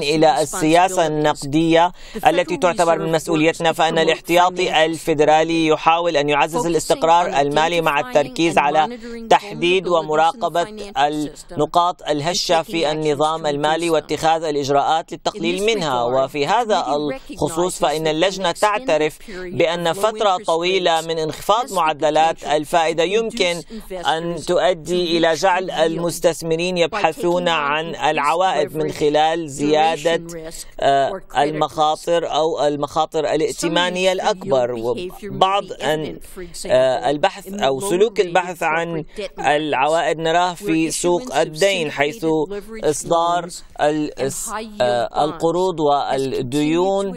إلى السياسة النقدية التي تعتبر من مسؤوليتنا فإن الاحتياطي الفيدرالي يحاول أن يعزز الاستقرار المالي مع التركيز على تحديد ومراقبة النقاط الهشة في النظام المالي واتخاذ الإجراءات للتقليل منها وفي هذا الخصوص فإن اللجنة تعترف بأن فترة طويلة من انخفاض معدلات الفائدة يمكن أن تؤدي إلى جعل المستثمرين يبحثون عن العوائد من خلال زيادة زيادة آه، المخاطر أو المخاطر الائتمانية الأكبر وبعض آه، البحث أو سلوك البحث عن العوائد نراه في سوق الدين حيث إصدار آه، القروض والديون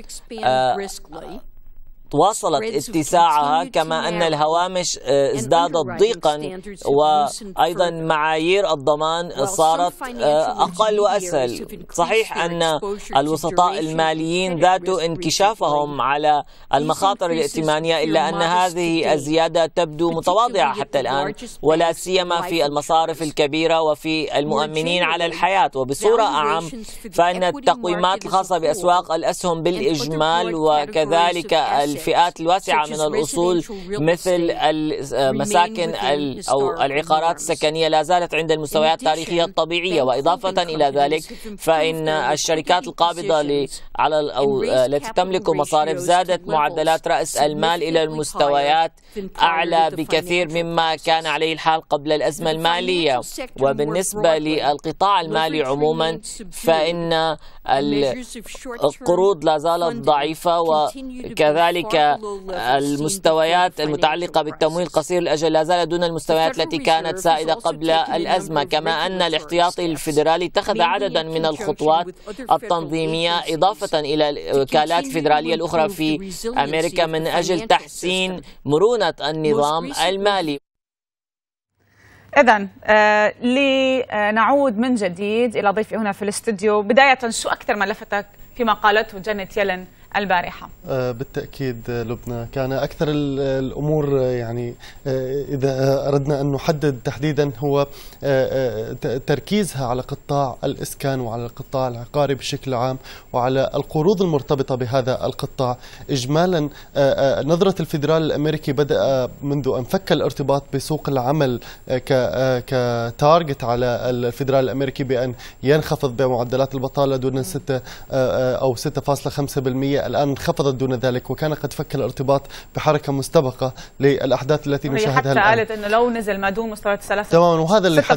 تواصلت اتساعها كما أن الهوامش آه، ازدادت ضيقا وأيضا معايير الضمان صارت آه، أقل وأسهل صحيح أن الوسطاء الماليين ذاتوا انكشافهم على المخاطر الائتمانية إلا أن هذه الزيادة تبدو متواضعة حتى الآن ولا سيما في المصارف الكبيرة وفي المؤمنين على الحياة وبصورة أعم فإن التقويمات الخاصة بأسواق الأسهم بالإجمال وكذلك الفئات الواسعة من الأصول مثل المساكن آه، أو العقارات السكنية لا زالت عند المستويات التاريخية الطبيعية وإضافة إلى ذلك فإن الشركات القابضة على أو التي تملك مصارف زادت معدلات رأس المال إلى المستويات أعلى بكثير مما كان عليه الحال قبل الأزمة المالية وبالنسبة للقطاع المالي عموما فإن القروض لا زالت ضعيفة وكذلك هناك المستويات المتعلقة بالتمويل قصير الأجل لا زالت دون المستويات التي كانت سائدة قبل الأزمة كما أن الاحتياطي الفيدرالي اتخذ عددا من الخطوات التنظيمية إضافة إلى الوكالات الفيدرالية الأخرى في أمريكا من أجل تحسين مرونة النظام المالي إذا آه لنعود من جديد إلى ضيفي هنا في الاستوديو بداية شو أكثر ما لفتك فيما قالته جانيت يلن البارحة آه، بالتأكيد آه، لبنى كان أكثر الأمور آه، يعني إذا أردنا أن نحدد تحديدا هو تركيزها على قطاع الإسكان وعلى القطاع العقاري بشكل عام وعلى القروض المرتبطة بهذا القطاع إجمالا نظرة الفيدرال الأمريكي بدأ منذ أن فك الارتباط بسوق العمل كتارجت على الفيدرال الأمريكي بأن ينخفض بمعدلات البطالة دون 6 أو 6.5% الآن انخفضت دون ذلك وكان قد فك الارتباط بحركة مستبقة للأحداث التي نشاهدها حتى الآن قالت أنه لو نزل ما دون مستوى السلاسل تماما وهذا اللي 6.3%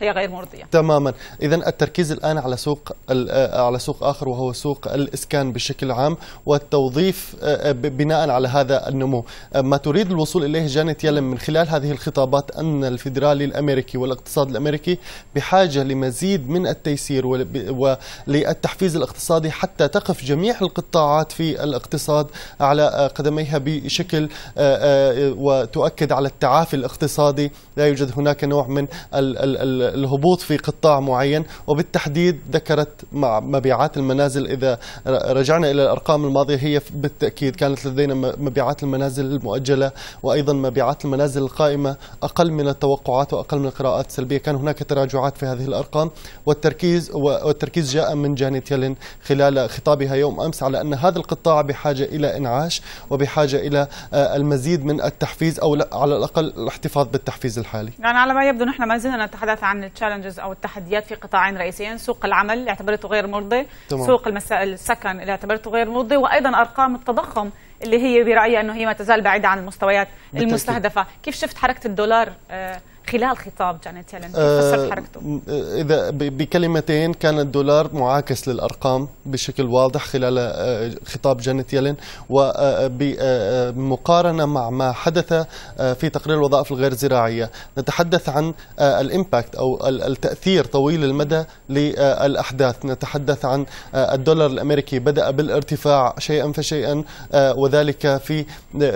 هي غير مرضية تماما إذا التركيز الآن على سوق آه، على سوق آخر وهو سوق الإسكان بشكل عام والتوظيف آه، بناء على هذا النمو آه، ما تريد الوصول إليه جانيت يلم من خلال هذه الخطابات أن الفيدرالي الأمريكي والاقتصاد الأمريكي بحاجة لمزيد من التيسير وللتحفيز الاقتصادي حتى تقف جميع القطاعات في الاقتصاد على آه، قدميها بشكل آه، آه، وتؤكد على التعافي الاقتصادي لا يوجد هناك نوع من الهبوط في قطاع معين وبالتحديد ذكرت مع مبيعات المنازل إذا رجعنا إلى الأرقام الماضية هي بالتأكيد كانت لدينا مبيعات المنازل المؤجلة وأيضا مبيعات المنازل القائمة أقل من التوقعات وأقل من القراءات السلبية كان هناك تراجعات في هذه الأرقام والتركيز والتركيز جاء من جانيت يلين خلال خطابها يوم أمس على أن هذا القطاع بحاجة إلى إنعاش وبحاجة إلى آه، المزيد من التحفيز أو على الأقل الاحتفاظ بالتحفيز الحالي يعني على ما يبدو نحن ما زلنا نتحدث عن التشالنجز أو التحديات في قطاعين رئيسيين سوق العمل اللي اعتبرته غير مرضي تمام. سوق السكن اللي اعتبرته غير مرضي وأيضا أرقام التضخم اللي هي برأيي أنه هي ما تزال بعيدة عن المستويات بالتأكيد. المستهدفة كيف شفت حركة الدولار آه خلال خطاب جانيت يلن آه، فسرت حركته آه، اذا بكلمتين كان الدولار معاكس للارقام بشكل واضح خلال آه، خطاب جانيت يلن وبمقارنه مع ما حدث في تقرير الوظائف الغير زراعيه نتحدث عن الامباكت او التاثير طويل المدى للاحداث نتحدث عن الدولار الامريكي بدا بالارتفاع شيئا فشيئا وذلك في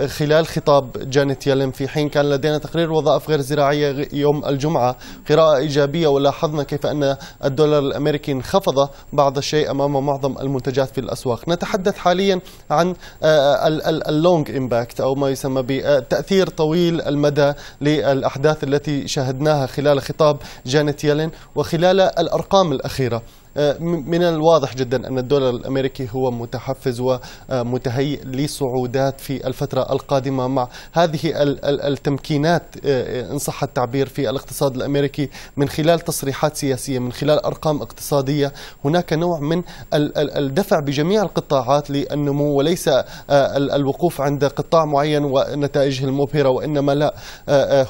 خلال خطاب جانيت يلن في حين كان لدينا تقرير وظائف غير زراعيه يوم الجمعة قراءة إيجابية ولاحظنا كيف أن الدولار الأمريكي انخفض بعض الشيء أمام معظم المنتجات في الأسواق نتحدث حاليا عن آه، آه، اللونج إمباكت أو ما يسمى بتأثير آه، طويل المدى للأحداث التي شاهدناها خلال خطاب جانيت يلين وخلال الأرقام الأخيرة آه، من الواضح جدا أن الدولار الأمريكي هو متحفز ومتهيئ لصعودات في الفترة القادمة مع هذه التمكينات آه، آه، إن صح التعبير في الاقتصاد الأمريكي من خلال تصريحات سياسية من خلال أرقام اقتصادية هناك نوع من الدفع بجميع القطاعات للنمو وليس الوقوف عند قطاع معين ونتائجه المبهرة وإنما لا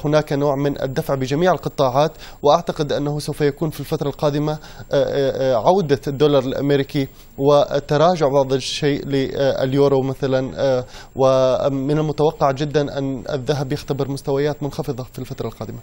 هناك نوع من الدفع بجميع القطاعات وأعتقد أنه سوف يكون في الفترة القادمة عودة الدولار الأمريكي وتراجع بعض الشيء لليورو مثلا آه، ومن المتوقع جدا أن الذهب يختبر مستويات منخفضة في الفترة القادمة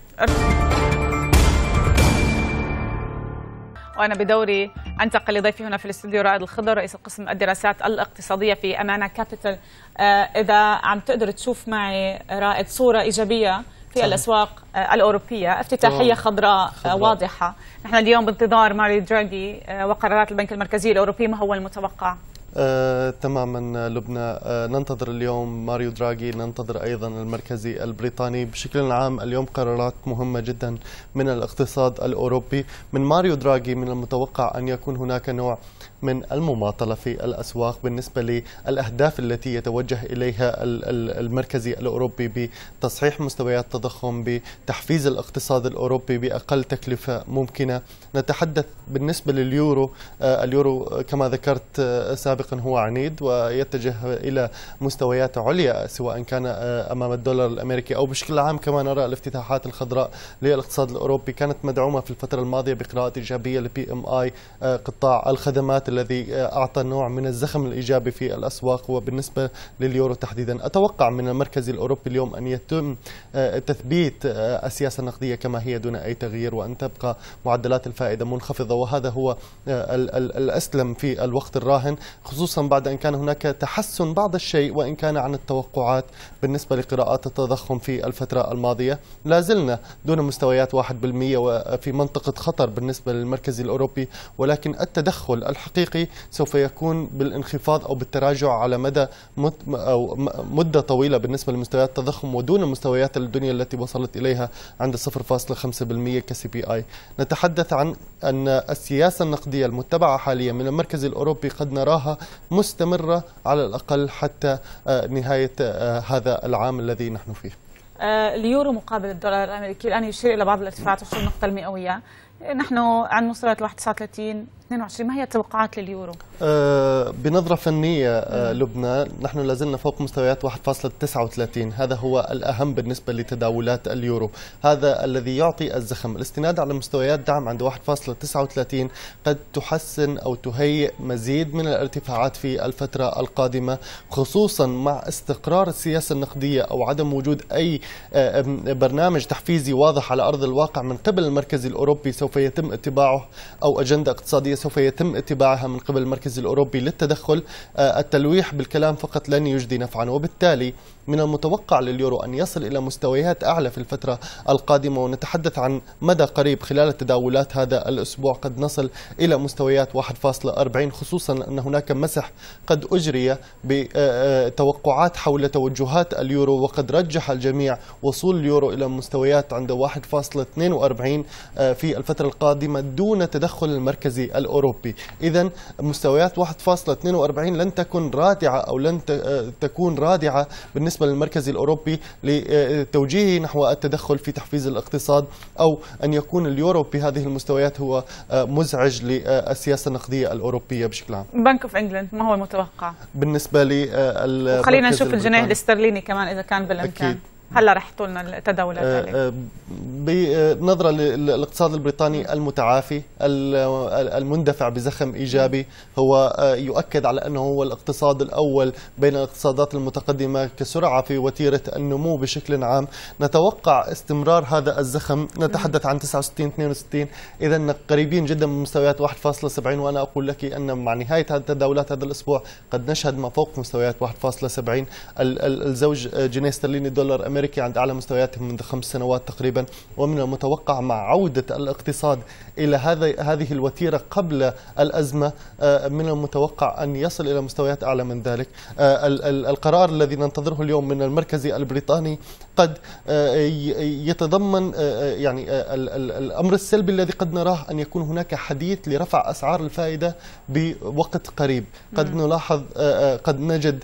وأنا بدوري أنتقل لضيفي هنا في الاستوديو رائد الخضر رئيس قسم الدراسات الاقتصادية في أمانة كابيتال آه، إذا عم تقدر تشوف معي رائد صورة إيجابية في صحيح. الاسواق آه، الاوروبيه، افتتاحيه خضراء, آه، خضراء واضحه، نحن اليوم بانتظار ماري دراجي آه، وقرارات البنك المركزي الاوروبي ما هو المتوقع؟ آه، تماما لبنى آه، ننتظر اليوم ماريو دراغي ننتظر ايضا المركزي البريطاني بشكل عام اليوم قرارات مهمه جدا من الاقتصاد الاوروبي من ماريو دراغي من المتوقع ان يكون هناك نوع من المماطله في الاسواق بالنسبه للاهداف التي يتوجه اليها المركزي الاوروبي بتصحيح مستويات التضخم بتحفيز الاقتصاد الاوروبي باقل تكلفه ممكنه نتحدث بالنسبه لليورو آه، اليورو آه، كما ذكرت آه، سابقا سابقا هو عنيد ويتجه إلى مستويات عليا سواء كان آه، أمام الدولار الأمريكي أو بشكل عام كما نرى الافتتاحات الخضراء للاقتصاد الأوروبي كانت مدعومة في الفترة الماضية بقراءات إيجابية لبي ام اي قطاع الخدمات الذي آه، أعطى نوع من الزخم الإيجابي في الأسواق وبالنسبة لليورو تحديدا أتوقع من المركز الأوروبي اليوم أن يتم آه، تثبيت السياسة النقدية كما هي دون أي تغيير وأن تبقى معدلات الفائدة منخفضة وهذا هو الأسلم في الوقت الراهن خصوصا بعد أن كان هناك تحسن بعض الشيء وإن كان عن التوقعات بالنسبة لقراءات التضخم في الفترة الماضية لا زلنا دون مستويات 1% وفي منطقة خطر بالنسبة للمركز الأوروبي ولكن التدخل الحقيقي سوف يكون بالانخفاض أو بالتراجع على مدى أو مدة طويلة بالنسبة لمستويات التضخم ودون مستويات الدنيا التي وصلت إليها عند 0.5% كسي بي آي نتحدث عن أن السياسة النقدية المتبعة حاليا من المركز الأوروبي قد نراها مستمرة على الأقل حتى آه، نهاية آه، هذا العام الذي نحن فيه آه، اليورو مقابل الدولار الامريكي الان يشير الى بعض الارتفاعات وصول النقطه المئويه نحن عن مستويات 31 22 ما هي التوقعات لليورو؟ آه بنظرة فنية آه لبنى نحن لازلنا فوق مستويات 1.39 هذا هو الأهم بالنسبة لتداولات اليورو هذا الذي يعطي الزخم الاستناد على مستويات دعم عند 1.39 قد تحسن أو تهيئ مزيد من الارتفاعات في الفترة القادمة خصوصا مع استقرار السياسة النقدية أو عدم وجود أي آه برنامج تحفيزي واضح على أرض الواقع من قبل المركز الأوروبي سوف يتم اتباعه أو أجندة اقتصادية التي سوف يتم اتباعها من قبل المركز الأوروبي للتدخل آه، التلويح بالكلام فقط لن يجدي نفعا وبالتالي من المتوقع لليورو أن يصل إلى مستويات أعلى في الفترة القادمة ونتحدث عن مدى قريب خلال التداولات هذا الأسبوع قد نصل إلى مستويات 1.40 خصوصا أن هناك مسح قد أجري بتوقعات حول توجهات اليورو وقد رجح الجميع وصول اليورو إلى مستويات عند 1.42 آه، في الفترة القادمة دون تدخل المركزي الأوروبي إذا مستويات 1.42 لن تكن رادعة أو لن آه، تكون رادعة بالنسبة بالنسبة للمركز الأوروبي لتوجيهه نحو التدخل في تحفيز الاقتصاد أو أن يكون اليورو بهذه المستويات هو مزعج للسياسة النقدية الأوروبية بشكل عام بنك اوف انجلند ما هو المتوقع بالنسبة لل خلينا نشوف الجنيه الاسترليني كمان إذا كان بالإمكان أكيد. هلا رح لنا التداولات آه, آه، بنظره آه، للاقتصاد البريطاني المتعافي المندفع بزخم ايجابي هو آه، يؤكد على انه هو الاقتصاد الاول بين الاقتصادات المتقدمه كسرعه في وتيره النمو بشكل عام نتوقع استمرار هذا الزخم نتحدث عن 69 62 اذا قريبين جدا من مستويات 1.70 وانا اقول لك ان مع نهايه هذه التداولات هذا الاسبوع قد نشهد ما فوق مستويات 1.70 الزوج جنيه استرليني دولار الأمريكي عند أعلى مستوياته منذ خمس سنوات تقريبا ومن المتوقع مع عودة الاقتصاد إلى هذا هذه الوتيرة قبل الأزمة آه، من المتوقع أن يصل إلى مستويات أعلى من ذلك آه، القرار الذي ننتظره اليوم من المركزي البريطاني قد آه، يتضمن يعني الأمر السلبي الذي قد نراه أن يكون هناك حديث لرفع أسعار الفائدة بوقت قريب قد نلاحظ قد نجد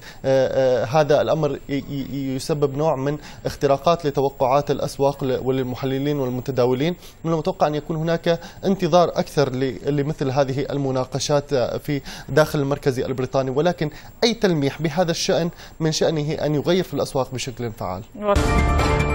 هذا الأمر يسبب نوع من اختراقات لتوقعات الأسواق وللمحللين والمتداولين من المتوقع أن يكون هناك انتظار أكثر لمثل هذه المناقشات في داخل المركز البريطاني ولكن أي تلميح بهذا الشأن من شأنه أن يغير في الأسواق بشكل فعال